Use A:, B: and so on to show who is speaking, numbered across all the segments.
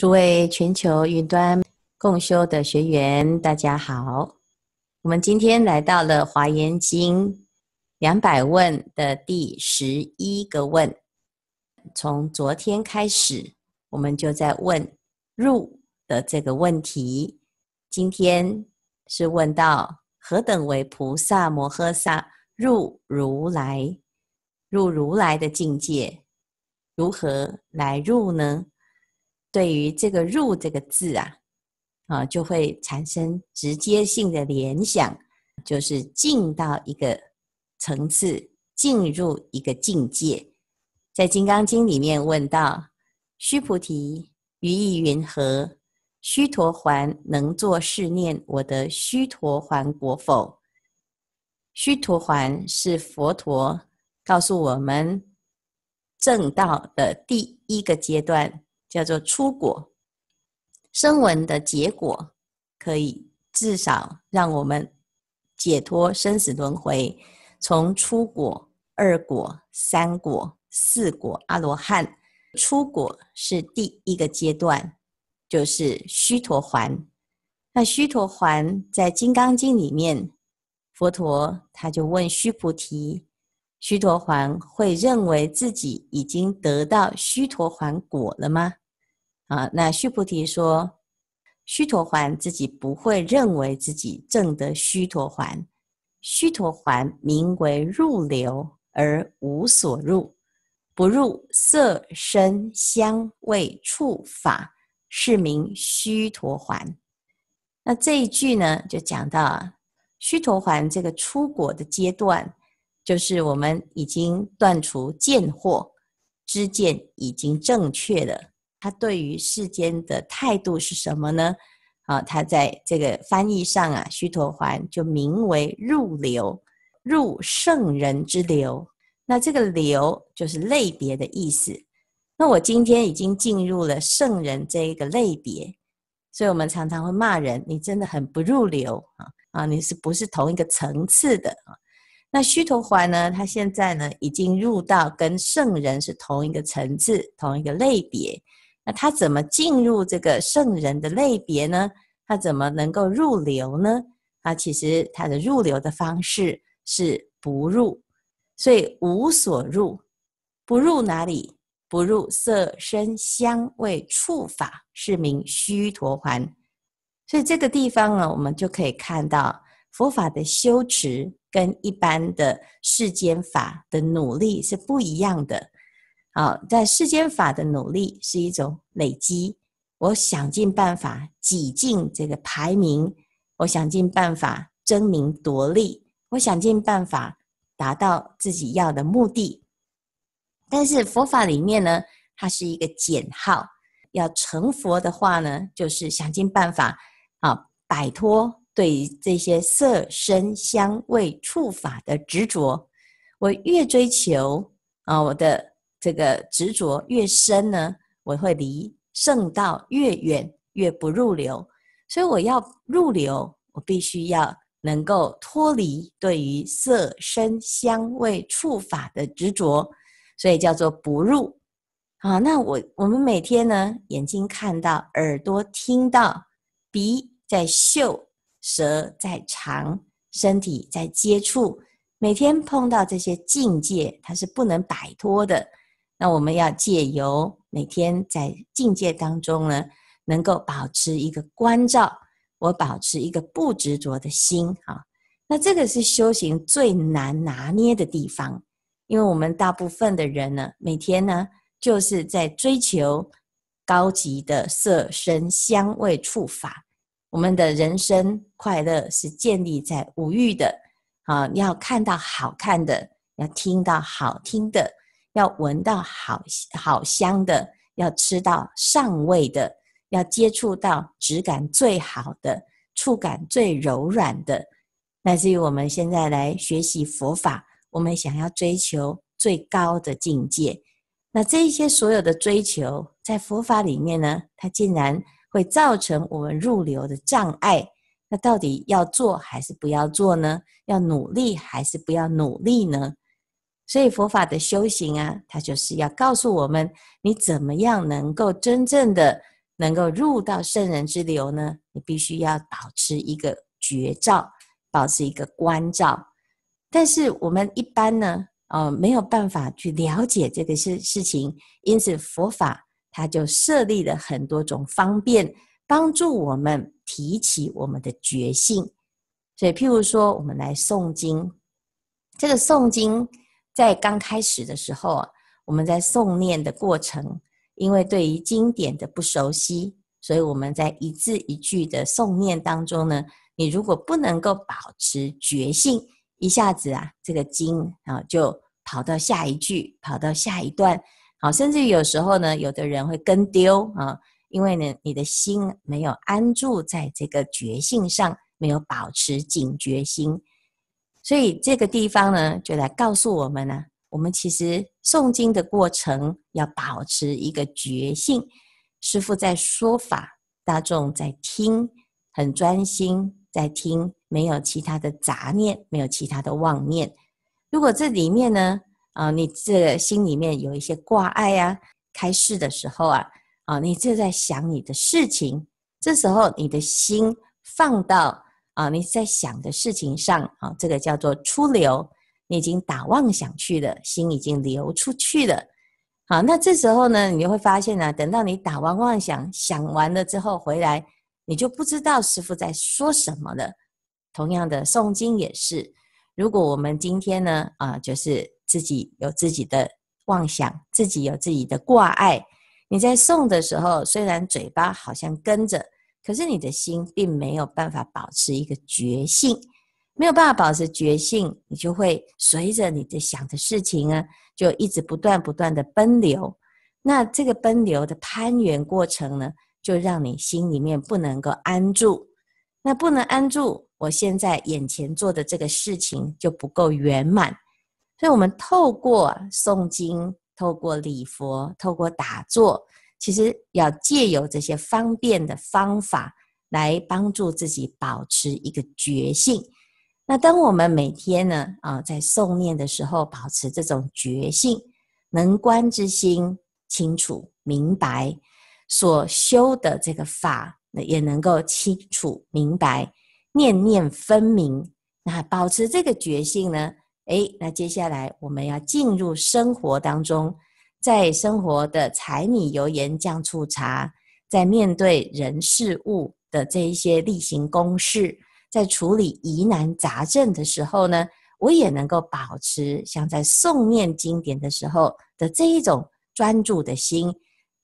A: 诸位全球云端共修的学员，大家好！我们今天来到了《华严经》两百问的第十一个问。从昨天开始，我们就在问“入”的这个问题。今天是问到何等为菩萨摩诃萨入如来、入如来的境界，如何来入呢？对于这个“入”这个字啊，啊，就会产生直接性的联想，就是进到一个层次，进入一个境界。在《金刚经》里面问到：“须菩提，于意云何？须陀环能作是念：‘我的须陀环果否？’”须陀环是佛陀告诉我们正道的第一个阶段。叫做出果声闻的结果，可以至少让我们解脱生死轮回。从出果、二果、三果、四果阿罗汉，出果是第一个阶段，就是须陀环。那须陀环在《金刚经》里面，佛陀他就问须菩提：须陀环会认为自己已经得到须陀环果了吗？啊，那须菩提说，须陀环自己不会认为自己证得须陀环，须陀环名为入流，而无所入，不入色声香味触法，是名须陀环。那这一句呢，就讲到啊，须陀环这个出果的阶段，就是我们已经断除见惑知见，已经正确了。他对于世间的态度是什么呢？啊，他在这个翻译上啊，须陀环就名为入流，入圣人之流。那这个流就是类别的意思。那我今天已经进入了圣人这一个类别，所以我们常常会骂人，你真的很不入流啊！啊，你是不是同一个层次的啊？那须陀环呢，他现在呢已经入到跟圣人是同一个层次、同一个类别。那他怎么进入这个圣人的类别呢？他怎么能够入流呢？啊，其实他的入流的方式是不入，所以无所入，不入哪里？不入色、身香、味、触、法，是名虚陀环。所以这个地方呢，我们就可以看到佛法的修持跟一般的世间法的努力是不一样的。啊，在世间法的努力是一种累积。我想尽办法挤进这个排名，我想尽办法争名夺利，我想尽办法达到自己要的目的。但是佛法里面呢，它是一个减号。要成佛的话呢，就是想尽办法啊，摆脱对这些色声香味触法的执着。我越追求啊，我的。这个执着越深呢，我会离圣道越远，越不入流。所以我要入流，我必须要能够脱离对于色声香味触法的执着，所以叫做不入。啊，那我我们每天呢，眼睛看到，耳朵听到，鼻在嗅，舌在尝，身体在接触，每天碰到这些境界，它是不能摆脱的。那我们要借由每天在境界当中呢，能够保持一个关照，我保持一个不执着的心啊。那这个是修行最难拿捏的地方，因为我们大部分的人呢，每天呢就是在追求高级的色身香味触法，我们的人生快乐是建立在五欲的啊，要看到好看的，要听到好听的。要闻到好好香的，要吃到上味的，要接触到质感最好的、触感最柔软的，乃至于我们现在来学习佛法，我们想要追求最高的境界。那这一些所有的追求，在佛法里面呢，它竟然会造成我们入流的障碍。那到底要做还是不要做呢？要努力还是不要努力呢？所以佛法的修行啊，它就是要告诉我们，你怎么样能够真正的能够入到圣人之流呢？你必须要保持一个觉照，保持一个关照。但是我们一般呢，呃，没有办法去了解这个事事情，因此佛法它就设立了很多种方便，帮助我们提起我们的觉性。所以譬如说，我们来诵经，这个诵经。在刚开始的时候啊，我们在诵念的过程，因为对于经典的不熟悉，所以我们在一字一句的诵念当中呢，你如果不能够保持觉性，一下子啊，这个经啊就跑到下一句，跑到下一段，好，甚至有时候呢，有的人会跟丢啊，因为呢，你的心没有安住在这个觉性上，没有保持警觉心。所以这个地方呢，就来告诉我们呢，我们其实诵经的过程要保持一个觉性。师父在说法，大众在听，很专心在听，没有其他的杂念，没有其他的妄念。如果这里面呢，啊，你这心里面有一些挂碍啊，开示的时候啊，啊，你正在想你的事情，这时候你的心放到。啊，你在想的事情上啊，这个叫做出流，你已经打妄想去了，心已经流出去了。好，那这时候呢，你就会发现呢，等到你打完妄想，想完了之后回来，你就不知道师傅在说什么了。同样的，诵经也是，如果我们今天呢啊，就是自己有自己的妄想，自己有自己的挂碍，你在诵的时候，虽然嘴巴好像跟着。可是你的心并没有办法保持一个觉性，没有办法保持觉性，你就会随着你在想的事情啊，就一直不断不断的奔流。那这个奔流的攀缘过程呢，就让你心里面不能够安住。那不能安住，我现在眼前做的这个事情就不够圆满。所以我们透过诵经，透过礼佛，透过打坐。其实要借由这些方便的方法来帮助自己保持一个觉性。那当我们每天呢啊在诵念的时候，保持这种觉性，能观之心清楚明白所修的这个法，也能够清楚明白，念念分明。那保持这个觉性呢？哎，那接下来我们要进入生活当中。在生活的柴米油盐酱醋茶，在面对人事物的这一些例行公事，在处理疑难杂症的时候呢，我也能够保持像在诵念经典的时候的这一种专注的心、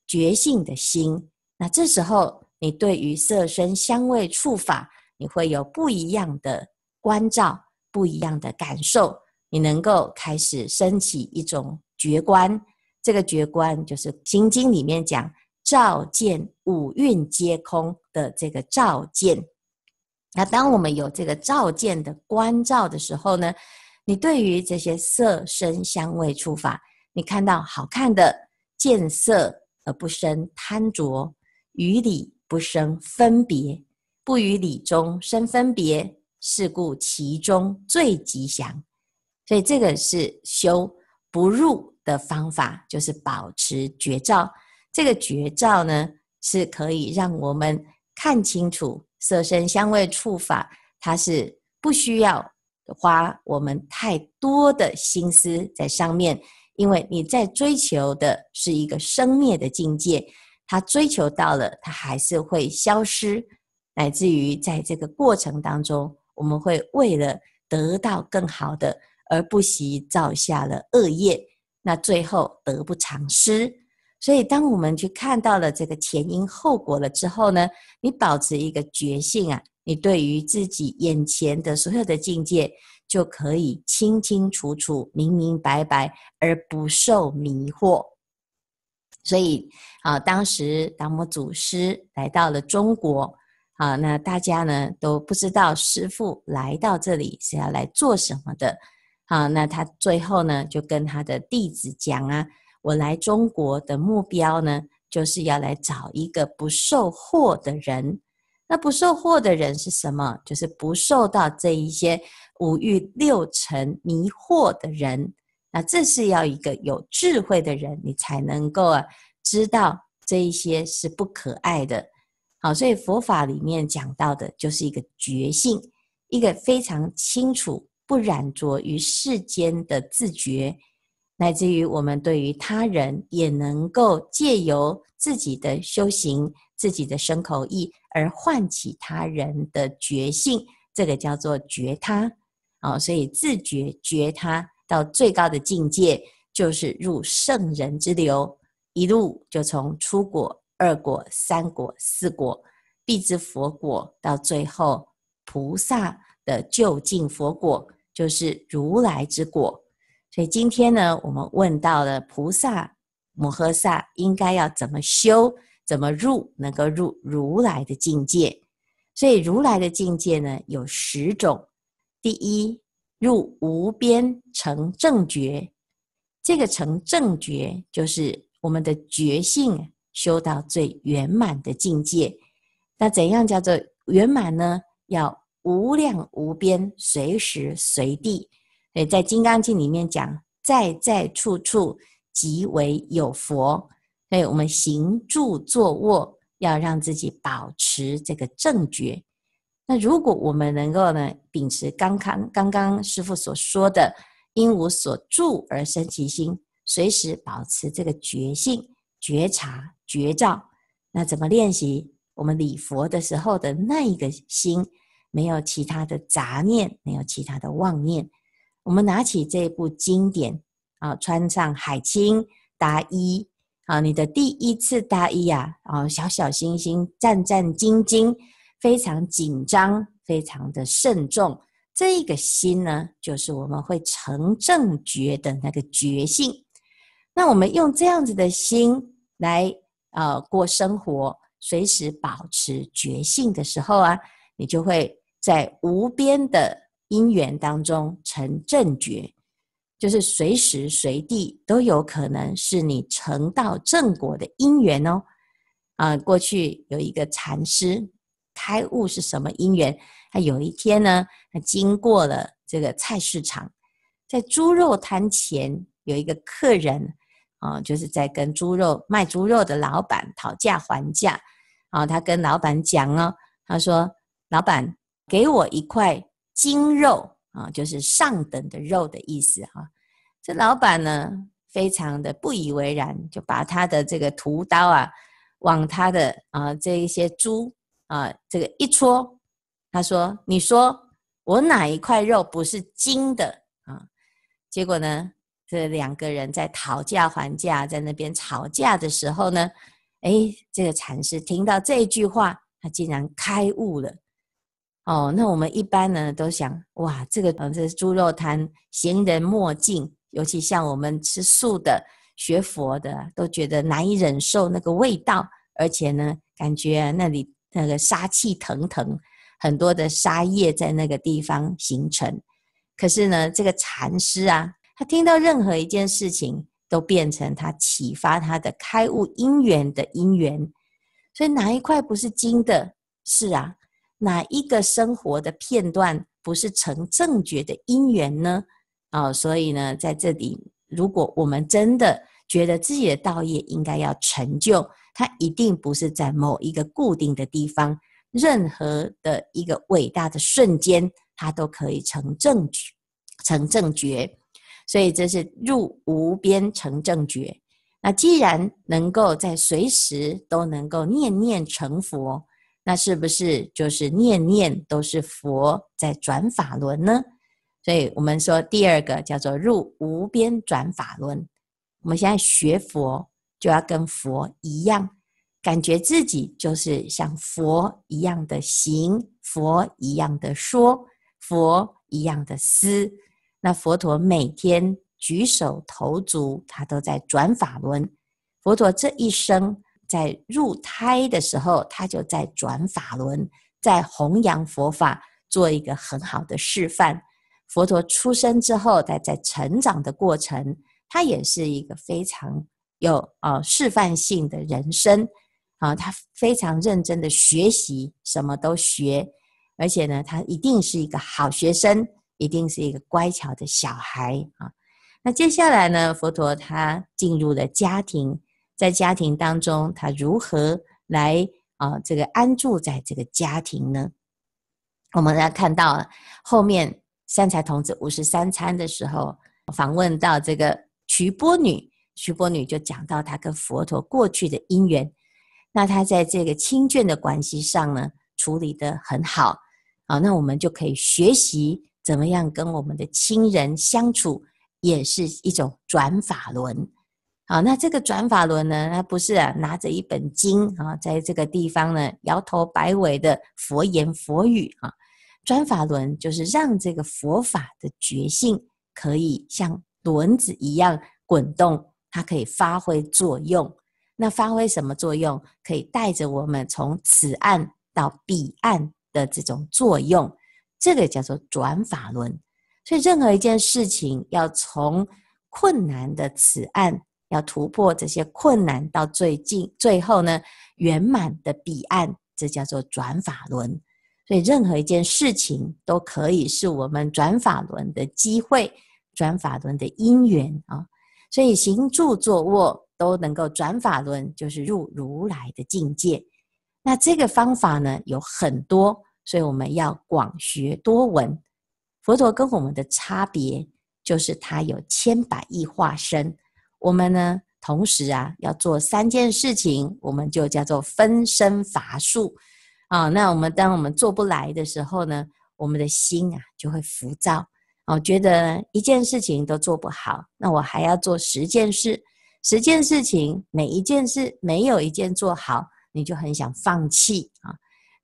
A: 觉性的心。那这时候，你对于色身香味触法，你会有不一样的关照、不一样的感受。你能够开始升起一种觉观。这个觉观就是《心经》里面讲“照见五蕴皆空”的这个照见。那当我们有这个照见的观照的时候呢，你对于这些色声香味触法，你看到好看的，见色而不生贪着，于理不生分别，不于理中生分别，是故其中最吉祥。所以这个是修不入。的方法就是保持绝招。这个绝招呢，是可以让我们看清楚色、身香、味、触、法，它是不需要花我们太多的心思在上面，因为你在追求的是一个生灭的境界，它追求到了，它还是会消失，乃至于在这个过程当中，我们会为了得到更好的而不惜造下了恶业。那最后得不偿失，所以当我们去看到了这个前因后果了之后呢，你保持一个觉性啊，你对于自己眼前的所有的境界就可以清清楚楚、明明白白，而不受迷惑。所以啊，当时达摩祖师来到了中国啊，那大家呢都不知道师父来到这里是要来做什么的。好，那他最后呢，就跟他的弟子讲啊，我来中国的目标呢，就是要来找一个不受惑的人。那不受惑的人是什么？就是不受到这一些五欲六尘迷惑的人。那这是要一个有智慧的人，你才能够啊知道这一些是不可爱的。好，所以佛法里面讲到的，就是一个觉性，一个非常清楚。不染浊于世间的自觉，乃至于我们对于他人也能够借由自己的修行、自己的身口意而唤起他人的觉性，这个叫做觉他。哦。所以自觉觉他到最高的境界，就是入圣人之流。一路就从初果、二果、三果、四果，必知佛果，到最后菩萨的究竟佛果。就是如来之果，所以今天呢，我们问到了菩萨摩诃萨应该要怎么修、怎么入，能够入如来的境界。所以如来的境界呢，有十种。第一，入无边成正觉。这个成正觉，就是我们的觉性修到最圆满的境界。那怎样叫做圆满呢？要无量无边，随时随地，哎，在《金刚经》里面讲，在在处处即为有佛。所以我们行住坐卧，要让自己保持这个正觉。那如果我们能够呢，秉持刚刚刚刚师父所说的“因无所住而生其心”，随时保持这个觉性、觉察、觉照。那怎么练习？我们礼佛的时候的那一个心。没有其他的杂念，没有其他的妄念。我们拿起这部经典啊，穿上海青，大衣啊。你的第一次大衣啊，啊，小小心心，战战兢兢，非常紧张，非常的慎重。这个心呢，就是我们会成正觉的那个觉性。那我们用这样子的心来呃过生活，随时保持觉性的时候啊，你就会。在无边的因缘当中成正觉，就是随时随地都有可能是你成道正果的因缘哦。啊，过去有一个禅师开悟是什么因缘？他有一天呢，他经过了这个菜市场，在猪肉摊前有一个客人啊，就是在跟猪肉卖猪肉的老板讨价还价啊。他跟老板讲哦，他说老板。给我一块金肉啊，就是上等的肉的意思啊。这老板呢，非常的不以为然，就把他的这个屠刀啊，往他的啊这一些猪啊这个一戳。他说：“你说我哪一块肉不是金的啊？”结果呢，这两个人在讨价还价，在那边吵架的时候呢，哎，这个禅师听到这句话，他竟然开悟了。哦，那我们一般呢都想哇，这个嗯，这猪肉摊，行人莫近，尤其像我们吃素的、学佛的，都觉得难以忍受那个味道，而且呢，感觉那里那个杀气腾腾，很多的杀业在那个地方形成。可是呢，这个禅师啊，他听到任何一件事情，都变成他启发他的开悟因缘的因缘，所以哪一块不是金的？是啊。哪一个生活的片段不是成正觉的因缘呢？啊，所以呢，在这里，如果我们真的觉得自己的道业应该要成就，它一定不是在某一个固定的地方，任何的一个伟大的瞬间，它都可以成正觉，成正觉。所以这是入无边成正觉。那既然能够在随时都能够念念成佛。那是不是就是念念都是佛在转法轮呢？所以我们说第二个叫做入无边转法轮。我们现在学佛就要跟佛一样，感觉自己就是像佛一样的行，佛一样的说，佛一样的思。那佛陀每天举手投足，他都在转法轮。佛陀这一生。在入胎的时候，他就在转法轮，在弘扬佛法，做一个很好的示范。佛陀出生之后，在在成长的过程，他也是一个非常有哦示范性的人生啊。他非常认真的学习，什么都学，而且呢，他一定是一个好学生，一定是一个乖巧的小孩啊。那接下来呢，佛陀他进入了家庭。在家庭当中，他如何来啊？这个安住在这个家庭呢？我们来看到后面三才童子五十三餐的时候，访问到这个徐波女，徐波女就讲到她跟佛陀过去的因缘。那她在这个亲眷的关系上呢，处理的很好。啊。那我们就可以学习怎么样跟我们的亲人相处，也是一种转法轮。好，那这个转法轮呢？它不是啊，拿着一本经啊，在这个地方呢，摇头摆尾的佛言佛语啊。转法轮就是让这个佛法的觉性可以像轮子一样滚动，它可以发挥作用。那发挥什么作用？可以带着我们从此岸到彼岸的这种作用，这个叫做转法轮。所以任何一件事情要从困难的此岸。要突破这些困难，到最近最后呢，圆满的彼岸，这叫做转法轮。所以任何一件事情都可以是我们转法轮的机会，转法轮的因缘啊。所以行住坐卧都能够转法轮，就是入如来的境界。那这个方法呢有很多，所以我们要广学多闻。佛陀跟我们的差别，就是他有千百亿化身。我们呢，同时啊要做三件事情，我们就叫做分身乏术啊。那我们当我们做不来的时候呢，我们的心啊就会浮躁哦，觉得一件事情都做不好，那我还要做十件事，十件事情每一件事没有一件做好，你就很想放弃啊。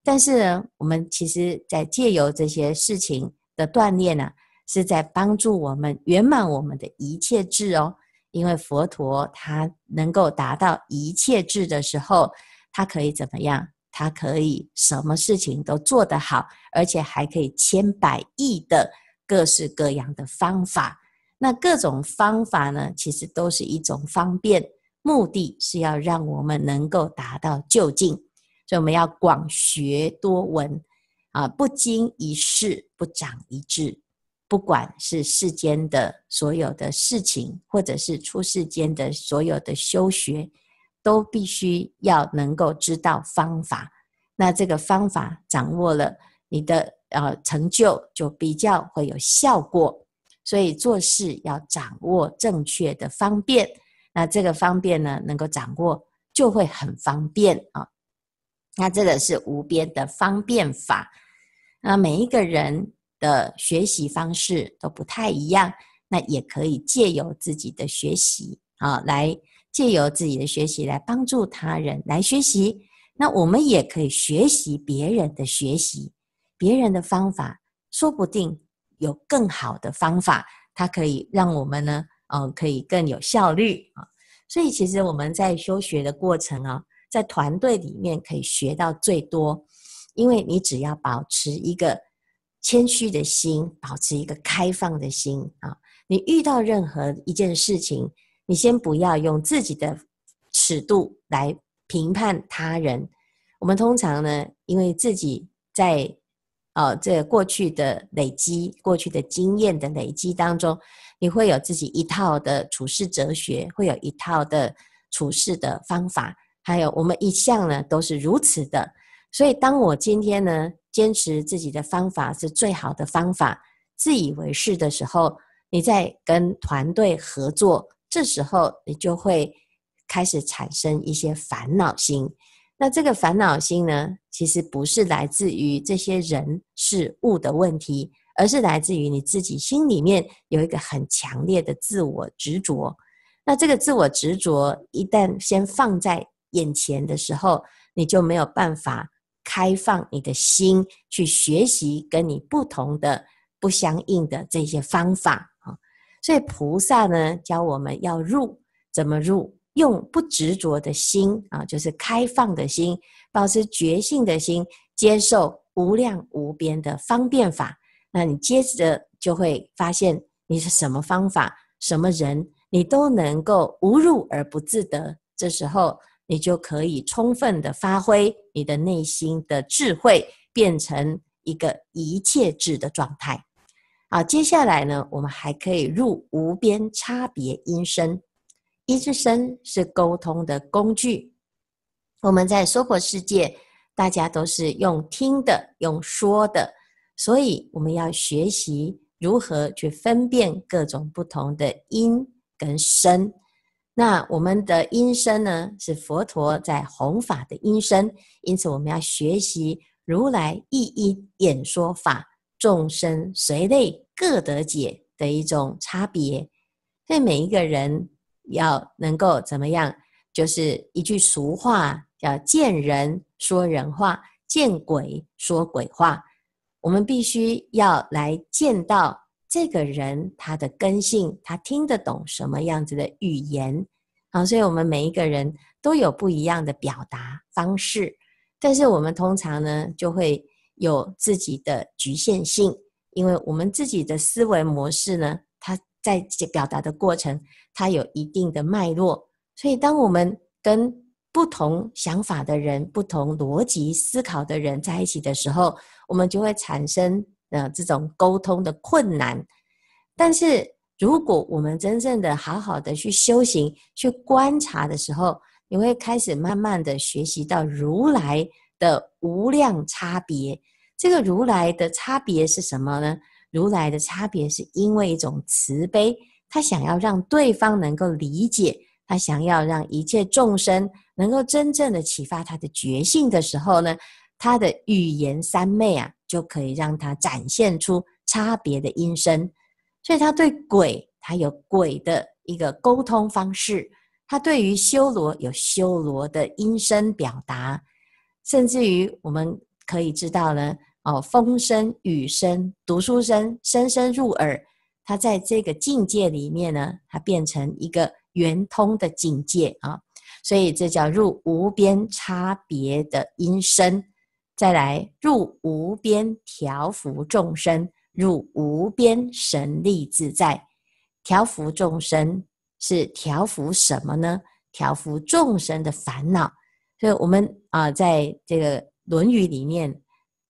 A: 但是呢，我们其实在借由这些事情的锻炼呢，是在帮助我们圆满我们的一切智哦。因为佛陀他能够达到一切智的时候，他可以怎么样？他可以什么事情都做得好，而且还可以千百亿的各式各样的方法。那各种方法呢，其实都是一种方便，目的是要让我们能够达到就近，所以我们要广学多闻，啊，不经一事，不长一智。不管是世间的所有的事情，或者是出世间的所有的修学，都必须要能够知道方法。那这个方法掌握了，你的呃成就就比较会有效果。所以做事要掌握正确的方便。那这个方便呢，能够掌握就会很方便啊。那这个是无边的方便法。那每一个人。的学习方式都不太一样，那也可以借由自己的学习啊，来借由自己的学习来帮助他人来学习。那我们也可以学习别人的学习，别人的方法，说不定有更好的方法，它可以让我们呢，嗯，可以更有效率啊。所以其实我们在修学的过程啊，在团队里面可以学到最多，因为你只要保持一个。谦虚的心，保持一个开放的心啊！你遇到任何一件事情，你先不要用自己的尺度来评判他人。我们通常呢，因为自己在哦这过去的累积、过去的经验的累积当中，你会有自己一套的处事哲学，会有一套的处事的方法，还有我们一向呢都是如此的。所以，当我今天呢？坚持自己的方法是最好的方法。自以为是的时候，你在跟团队合作，这时候你就会开始产生一些烦恼心。那这个烦恼心呢，其实不是来自于这些人事物的问题，而是来自于你自己心里面有一个很强烈的自我执着。那这个自我执着一旦先放在眼前的时候，你就没有办法。开放你的心去学习跟你不同的、不相应的这些方法啊！所以菩萨呢教我们要入，怎么入？用不执着的心啊，就是开放的心，保持觉性的心，接受无量无边的方便法。那你接着就会发现，你是什么方法、什么人，你都能够无入而不自得。这时候你就可以充分的发挥。你的内心的智慧变成一个一切智的状态。好，接下来呢，我们还可以入无边差别音声。音声是沟通的工具。我们在娑婆世界，大家都是用听的，用说的，所以我们要学习如何去分辨各种不同的音跟声。那我们的音声呢，是佛陀在弘法的音声，因此我们要学习如来一一演说法，众生随类各得解的一种差别。所以每一个人要能够怎么样？就是一句俗话叫“见人说人话，见鬼说鬼话”，我们必须要来见到。这个人他的根性，他听得懂什么样子的语言，好，所以我们每一个人都有不一样的表达方式，但是我们通常呢，就会有自己的局限性，因为我们自己的思维模式呢，它在表达的过程，它有一定的脉络，所以当我们跟不同想法的人、不同逻辑思考的人在一起的时候，我们就会产生。呃，这种沟通的困难，但是如果我们真正的好好的去修行、去观察的时候，你会开始慢慢的学习到如来的无量差别。这个如来的差别是什么呢？如来的差别是因为一种慈悲，他想要让对方能够理解，他想要让一切众生能够真正的启发他的觉性的时候呢，他的语言三昧啊。就可以让他展现出差别的音声，所以他对鬼，他有鬼的一个沟通方式；他对于修罗，有修罗的音声表达；甚至于我们可以知道呢，哦，风声、雨声、读书声，声声入耳。他在这个境界里面呢，它变成一个圆通的境界啊，所以这叫入无边差别的音声。再来入无边调伏众生，入无边神力自在。调伏众生是调伏什么呢？调伏众生的烦恼。所以我们啊，在这个《论语》里面，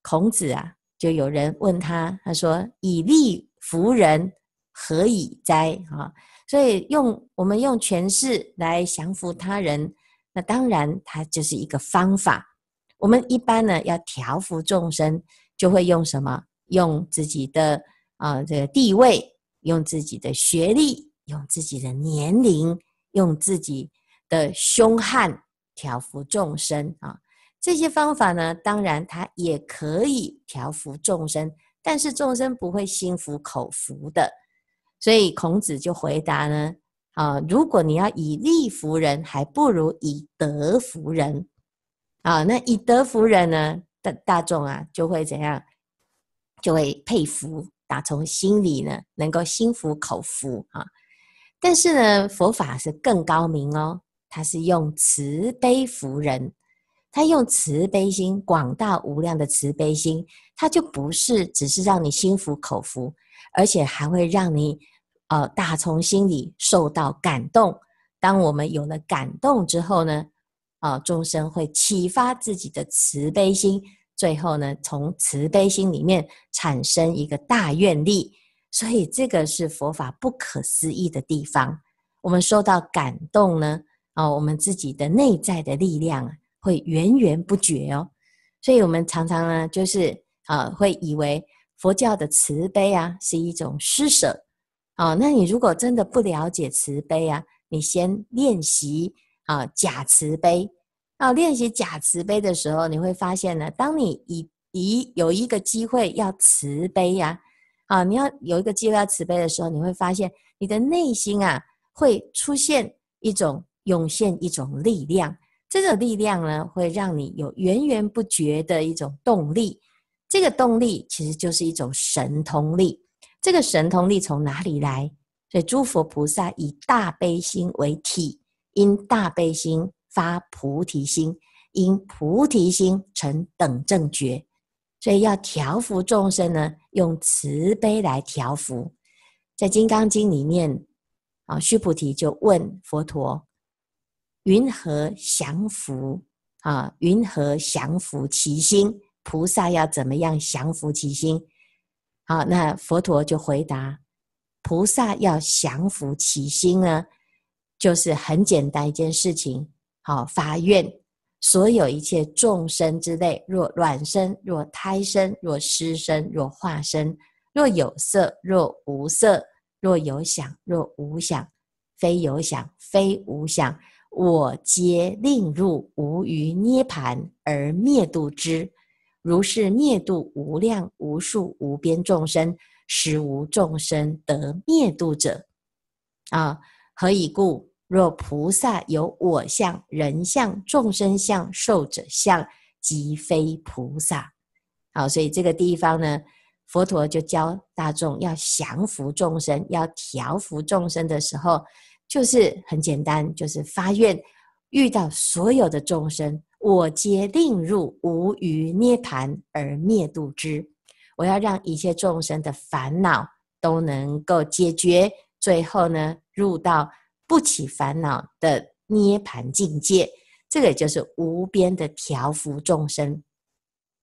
A: 孔子啊，就有人问他，他说：“以力服人，何以哉？”啊，所以用我们用权势来降服他人，那当然它就是一个方法。我们一般呢，要调服众生，就会用什么？用自己的啊，这个地位，用自己的学历，用自己的年龄，用自己的凶悍调服众生啊。这些方法呢，当然它也可以调服众生，但是众生不会心服口服的。所以孔子就回答呢，啊，如果你要以力服人，还不如以德服人。啊，那以德服人呢？大大众啊，就会怎样？就会佩服，打从心里呢，能够心服口服啊。但是呢，佛法是更高明哦，它是用慈悲服人，他用慈悲心、广大无量的慈悲心，他就不是只是让你心服口服，而且还会让你呃，打从心里受到感动。当我们有了感动之后呢？啊，众生会启发自己的慈悲心，最后呢，从慈悲心里面产生一个大愿力，所以这个是佛法不可思议的地方。我们受到感动呢，哦，我们自己的内在的力量会源源不绝哦。所以我们常常呢，就是啊，会以为佛教的慈悲啊是一种施舍，哦，那你如果真的不了解慈悲啊，你先练习。啊，假慈悲！啊，练习假慈悲的时候，你会发现呢，当你以以有一个机会要慈悲呀，啊，你要有一个机会要慈悲的时候，你会发现你的内心啊会出现一种涌现一种力量，这个力量呢，会让你有源源不绝的一种动力，这个动力其实就是一种神通力，这个神通力从哪里来？所以诸佛菩萨以大悲心为体。因大悲心发菩提心，因菩提心成等正觉，所以要调伏众生呢，用慈悲来调伏。在《金刚经》里面，啊，须菩提就问佛陀：“云何降伏？啊？云何降伏其心？菩萨要怎么样降伏其心？”好，那佛陀就回答：“菩萨要降服其心呢。”就是很简单一件事情，好发愿，所有一切众生之类，若卵生，若胎生，若湿生，若化生，若有色，若无色，若有想，若无想，非有想，非无想，我皆令入无余涅盘而灭度之。如是灭度无量无数无边众生，实无众生得灭度者。啊，何以故？若菩萨有我相、人相、众生相、寿者相，即非菩萨。好，所以这个地方呢，佛陀就教大众要降服众生，要调服众生的时候，就是很简单，就是发愿：遇到所有的众生，我皆令入无余涅盘而灭度之。我要让一切众生的烦恼都能够解决，最后呢，入到。不起烦恼的涅盘境界，这个就是无边的调伏众生。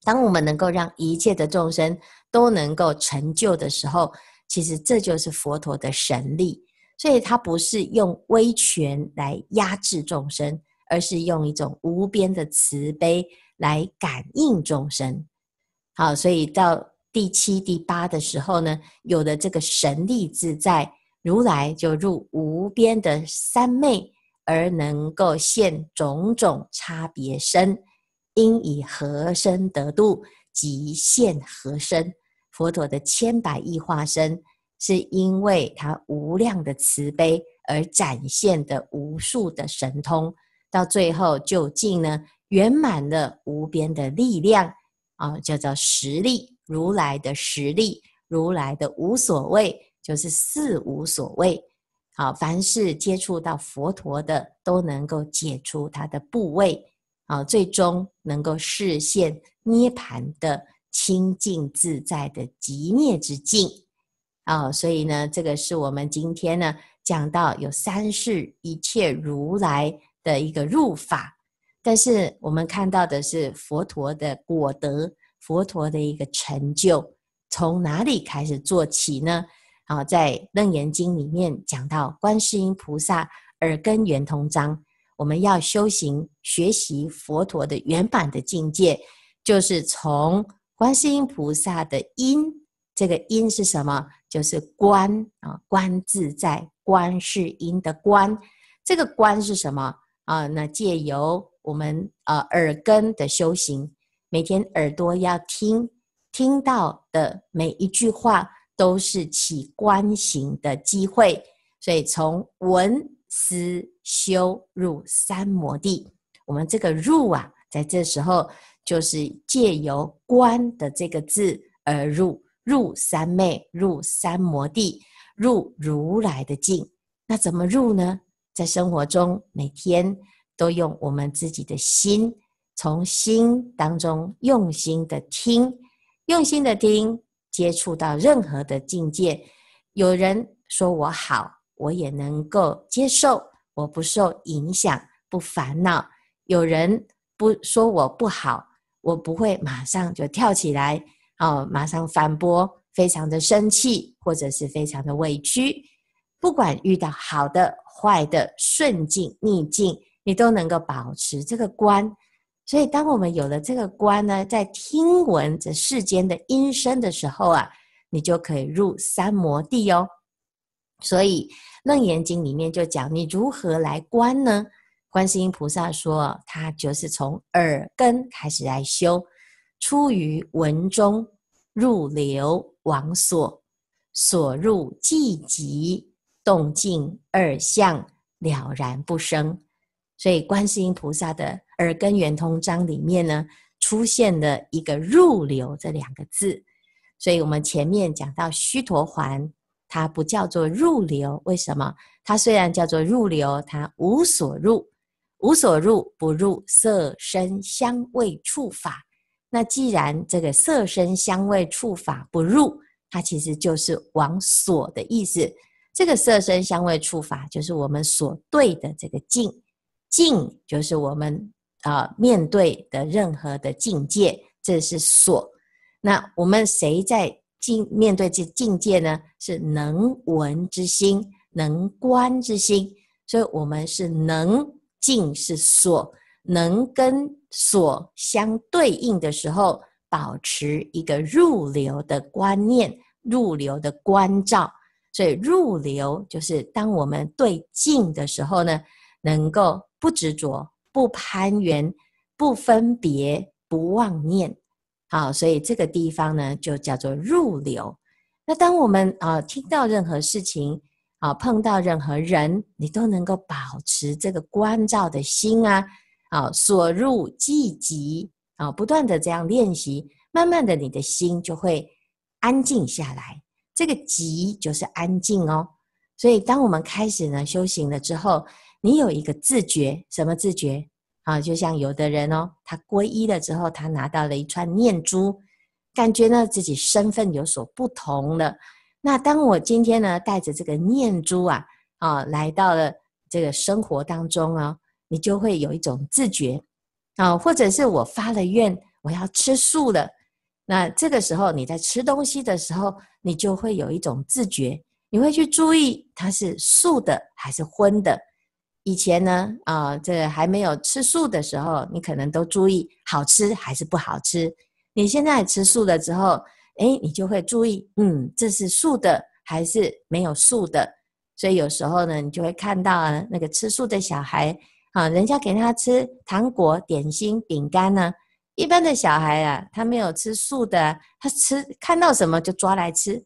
A: 当我们能够让一切的众生都能够成就的时候，其实这就是佛陀的神力。所以，他不是用威权来压制众生，而是用一种无边的慈悲来感应众生。好，所以到第七、第八的时候呢，有了这个神力自在。如来就入无边的三昧，而能够现种种差别身，因以何身得度，即现何身。佛陀的千百亿化身，是因为他无量的慈悲而展现的无数的神通，到最后究竟呢，圆满了无边的力量啊，叫做实力。如来的实力，如来的无所谓。就是四无所谓，好，凡是接触到佛陀的，都能够解除他的部位，啊，最终能够实现涅盘的清净自在的极灭之境啊！所以呢，这个是我们今天呢讲到有三世一切如来的一个入法，但是我们看到的是佛陀的果德，佛陀的一个成就，从哪里开始做起呢？啊，在《楞严经》里面讲到观世音菩萨耳根圆通章，我们要修行学习佛陀的原版的境界，就是从观世音菩萨的音，这个音是什么？就是观啊，观自在观世音的观，这个观是什么啊？那借由我们啊耳根的修行，每天耳朵要听，听到的每一句话。都是起观行的机会，所以从闻思修入三摩地。我们这个入啊，在这时候就是借由观的这个字而入，入三昧，入三摩地，入如来的境。那怎么入呢？在生活中，每天都用我们自己的心，从心当中用心的听，用心的听。接触到任何的境界，有人说我好，我也能够接受，我不受影响，不烦恼。有人不说我不好，我不会马上就跳起来，哦，马上反驳，非常的生气或者是非常的委屈。不管遇到好的、坏的、顺境、逆境，你都能够保持这个观。所以，当我们有了这个观呢，在听闻这世间的音声的时候啊，你就可以入三摩地哦。所以，《楞严经》里面就讲，你如何来观呢？观世音菩萨说，他就是从耳根开始来修，出于文中入流往所，所入寂寂动静二相了然不生。所以，观世音菩萨的耳根圆通章里面呢，出现了一个“入流”这两个字。所以，我们前面讲到须陀环，它不叫做入流，为什么？它虽然叫做入流，它无所入，无所入不入色身香味触法。那既然这个色身香味触法不入，它其实就是“往所”的意思。这个色身香味触法，就是我们所对的这个境。境就是我们啊面对的任何的境界，这是所。那我们谁在境面对这境界呢？是能闻之心，能观之心。所以，我们是能静是所，能跟所相对应的时候，保持一个入流的观念，入流的关照。所以，入流就是当我们对静的时候呢，能够。不执着，不攀缘，不分别，不妄念。好，所以这个地方呢，就叫做入流。那当我们啊听到任何事情啊碰到任何人，你都能够保持这个关照的心啊啊所入即极啊，不断的这样练习，慢慢的你的心就会安静下来。这个“寂”就是安静哦。所以当我们开始呢修行了之后。你有一个自觉，什么自觉啊？就像有的人哦，他皈依了之后，他拿到了一串念珠，感觉呢自己身份有所不同了。那当我今天呢带着这个念珠啊啊来到了这个生活当中哦，你就会有一种自觉啊，或者是我发了愿，我要吃素了。那这个时候你在吃东西的时候，你就会有一种自觉，你会去注意它是素的还是荤的。以前呢，啊，这还没有吃素的时候，你可能都注意好吃还是不好吃。你现在吃素了之后，哎，你就会注意，嗯，这是素的还是没有素的。所以有时候呢，你就会看到啊，那个吃素的小孩，啊，人家给他吃糖果、点心、饼干呢。一般的小孩啊，他没有吃素的，他吃看到什么就抓来吃。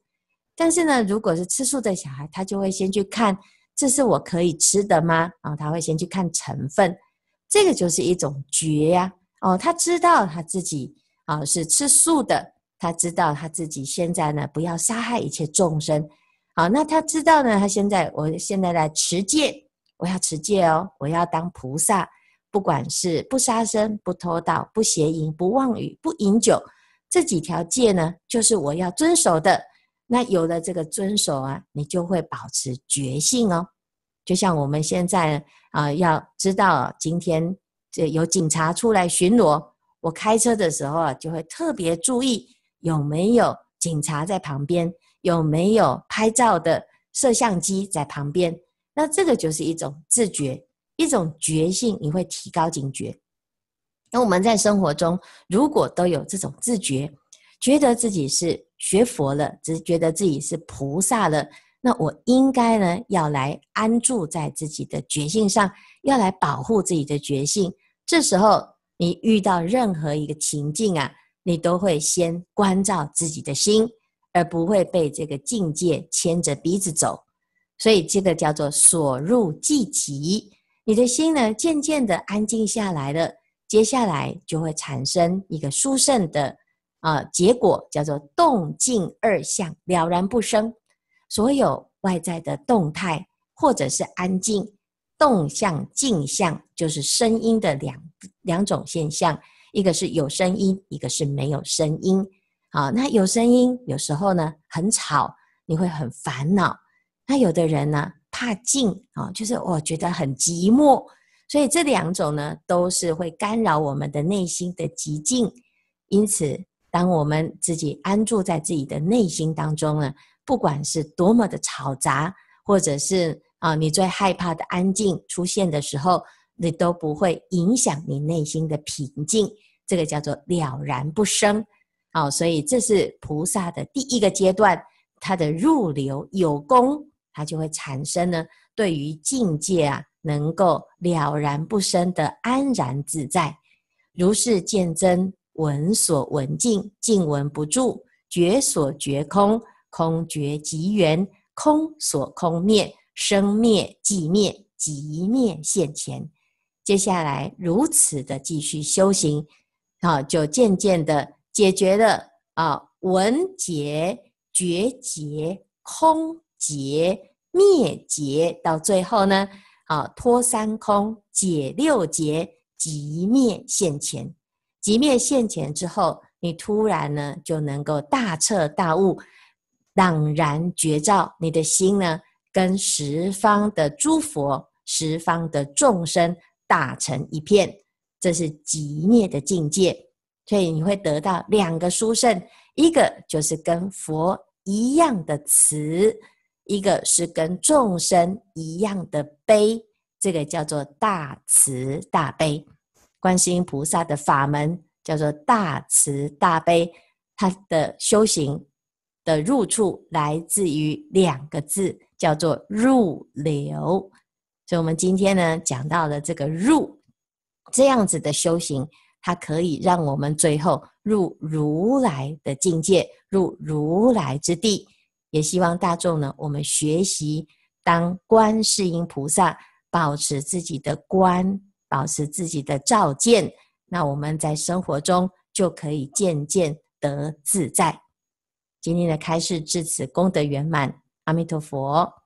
A: 但是呢，如果是吃素的小孩，他就会先去看。这是我可以吃的吗？啊，他会先去看成分，这个就是一种觉呀。哦，他知道他自己啊是吃素的，他知道他自己现在呢不要杀害一切众生。好，那他知道呢，他现在我现在来持戒，我要持戒哦，我要当菩萨，不管是不杀生、不偷盗、不邪淫、不妄语、不饮酒，这几条戒呢，就是我要遵守的。那有了这个遵守啊，你就会保持觉性哦。就像我们现在啊，要知道今天这有警察出来巡逻，我开车的时候啊，就会特别注意有没有警察在旁边，有没有拍照的摄像机在旁边。那这个就是一种自觉，一种觉性，你会提高警觉。那我们在生活中，如果都有这种自觉，觉得自己是学佛了，只是觉得自己是菩萨了。那我应该呢，要来安住在自己的觉性上，要来保护自己的觉性。这时候，你遇到任何一个情境啊，你都会先关照自己的心，而不会被这个境界牵着鼻子走。所以，这个叫做所入即极，你的心呢，渐渐的安静下来了。接下来就会产生一个殊胜的啊结果，叫做动静二相了然不生。所有外在的动态，或者是安静，动向静向，就是声音的两两种现象。一个是有声音，一个是没有声音。好，那有声音有时候呢很吵，你会很烦恼。那有的人呢怕静啊，就是我觉得很寂寞。所以这两种呢都是会干扰我们的内心的寂静。因此，当我们自己安住在自己的内心当中呢。不管是多么的嘈杂，或者是啊，你最害怕的安静出现的时候，你都不会影响你内心的平静。这个叫做了然不生。哦，所以这是菩萨的第一个阶段，他的入流有功，他就会产生呢，对于境界啊，能够了然不生的安然自在，如是见真闻所闻尽，尽闻不住，觉所觉空。空觉极圆，空所空灭，生灭即灭，极灭现前。接下来如此的继续修行，啊，就渐渐的解决了啊，文结、觉结、空结、灭结，到最后呢，啊，脱三空，解六结，极灭现前。极灭现前之后，你突然呢，就能够大彻大悟。朗然绝照，你的心呢，跟十方的诸佛、十方的众生打成一片，这是极灭的境界。所以你会得到两个殊胜，一个就是跟佛一样的慈，一个是跟众生一样的悲，这个叫做大慈大悲。观音菩萨的法门叫做大慈大悲，他的修行。的入处来自于两个字，叫做入流。所以，我们今天呢讲到了这个入，这样子的修行，它可以让我们最后入如来的境界，入如来之地。也希望大众呢，我们学习当观世音菩萨，保持自己的观，保持自己的照见，那我们在生活中就可以渐渐得自在。今天的开示至此功德圆满，阿弥陀佛。